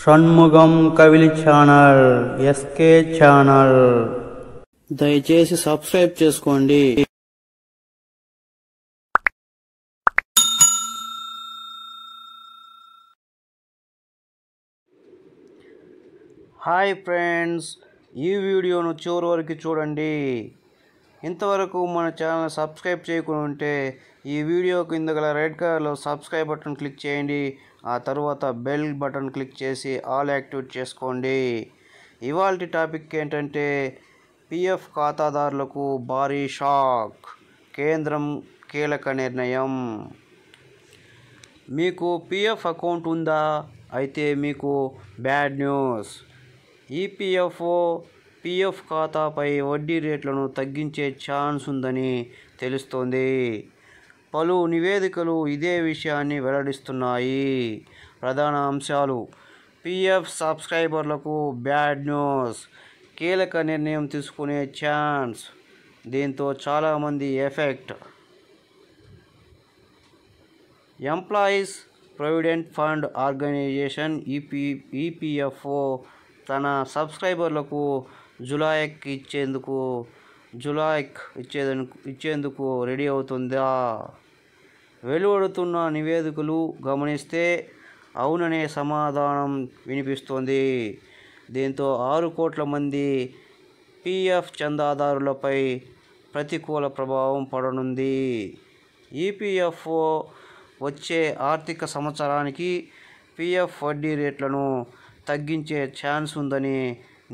షణ్ముగం కవిలి channel SK channel దయచేసి subscribe చేసుకోండి హాయ్ ఫ్రెండ్స్ ఈ వీడియోను చివరి వరకు చూడండి ఇంతవరకు మన ఛానల్ సబ్స్క్రైబ్ చేయకుండా ఉంటే ఈ వీడియో కింద గల రెడ్ కలర్లో సబ్స్క్రైబ్ బటన్ క్లిక్ చేయండి ఆ తర్వాత బెల్ బటన్ క్లిక్ చేసి ఆల్ యాక్టివేట్ చేసుకోండి ఇవాళ టాపిక్ ఏంటంటే పిఎఫ్ ఖాతాదారులకు భారీ షాక్ కేంద్రం కీలక నిర్ణయం మీకు పిఎఫ్ అకౌంట్ ఉందా అయితే మీకు బ్యాడ్ న్యూస్ ఈపిఎఫ్ఓ పీఎఫ్ ఖాతాపై వడ్డీ రేట్లను తగ్గించే ఛాన్స్ ఉందని తెలుస్తోంది పలు నివేదికలు ఇదే విషయాన్ని వెల్లడిస్తున్నాయి ప్రధాన అంశాలు పిఎఫ్ సబ్స్క్రైబర్లకు బ్యాడ్ న్యూస్ కీలక నిర్ణయం తీసుకునే ఛాన్స్ దీంతో చాలామంది effect employees provident fund organisation EP EPFO తన సబ్స్క్రైబర్లకు జులాయిక్ ఇచ్చేందుకు జులాయిక్ ఇచ్చేందుకు ఇచ్చేందుకు రెడీ అవుతుందా వెలువడుతున్న నివేదికలు గమనిస్తే అవుననే సమాధానం వినిపిస్తోంది దీంతో ఆరు కోట్ల మంది పిఎఫ్ చందాదారులపై ప్రతికూల ప్రభావం పడనుంది ఈపీఎఫ్ఓ వచ్చే ఆర్థిక సంవత్సరానికి పిఎఫ్ వడ్డీ రేట్లను తగ్గించే ఛాన్స్ ఉందని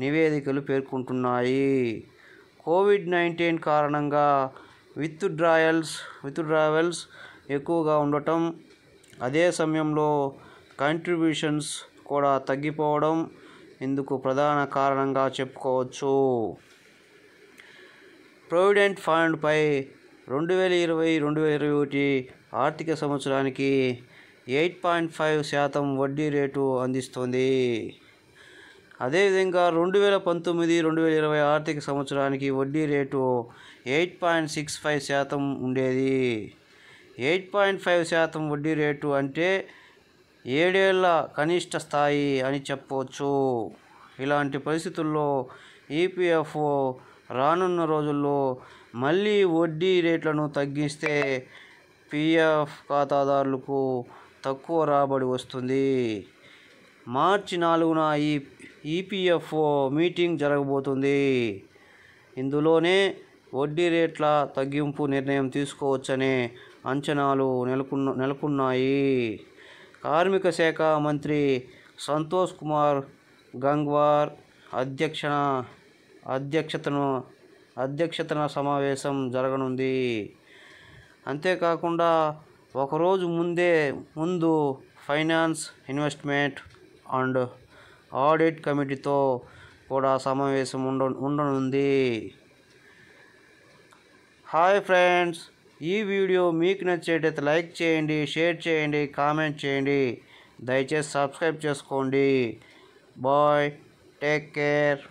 నివేదికలు పేర్కొంటున్నాయి కోవిడ్ నైన్టీన్ కారణంగా విత్ డ్రాయల్స్ విత్ డ్రావెల్స్ ఎక్కువగా ఉండటం అదే సమయంలో కంట్రిబ్యూషన్స్ కూడా తగ్గిపోవడం ఇందుకు ప్రధాన కారణంగా చెప్పుకోవచ్చు ప్రొవిడెంట్ ఫండ్పై రెండు వేల ఇరవై రెండు వేల ఇరవై ఒకటి ఆర్థిక సంవత్సరానికి ఎయిట్ పాయింట్ ఫైవ్ శాతం వడ్డీ రేటు అందిస్తుంది అదేవిధంగా రెండు వేల పంతొమ్మిది రెండు వేల ఇరవై ఆర్థిక సంవత్సరానికి వడ్డీ rate eight point six five శాతం ఉండేది ఎయిట్ పాయింట్ ఫైవ్ శాతం వడ్డీ రేటు అంటే ఏడేళ్ల కనిష్ట స్థాయి అని చెప్పవచ్చు ఇలాంటి పరిస్థితుల్లో ఈపీఎఫ్ఓ రానున్న రోజుల్లో మళ్ళీ వడ్డీ రేట్లను తగ్గిస్తే పిఎఫ్ ఖాతాదారులకు తక్కువ రాబడి వస్తుంది మార్చి నాలుగున ఈ ఈపీఎఫ్ఓ e మీటింగ్ జరగబోతుంది ఇందులోనే వడ్డీ రేట్ల తగ్గింపు నిర్ణయం తీసుకోవచ్చనే అంచనాలు నెలకొన్న నెలకొన్నాయి కార్మిక శాఖ మంత్రి సంతోష్ కుమార్ గంగ్వార్ అధ్యక్షన అధ్యక్షతను అధ్యక్షతన సమావేశం జరగనుంది అంతేకాకుండా ఒకరోజు ముందే ముందు ఫైనాన్స్ ఇన్వెస్ట్మెంట్ అండ్ ఆడిట్ కమిటీతో కూడా సమావేశం ఉండ ఉండనుంది హాయ్ ఫ్రెండ్స్ ఈ వీడియో మీకు నచ్చేటైతే లైక్ చేయండి షేర్ చేయండి కామెంట్ చేయండి దయచేసి సబ్స్క్రైబ్ చేసుకోండి బాయ్ టేక్ కేర్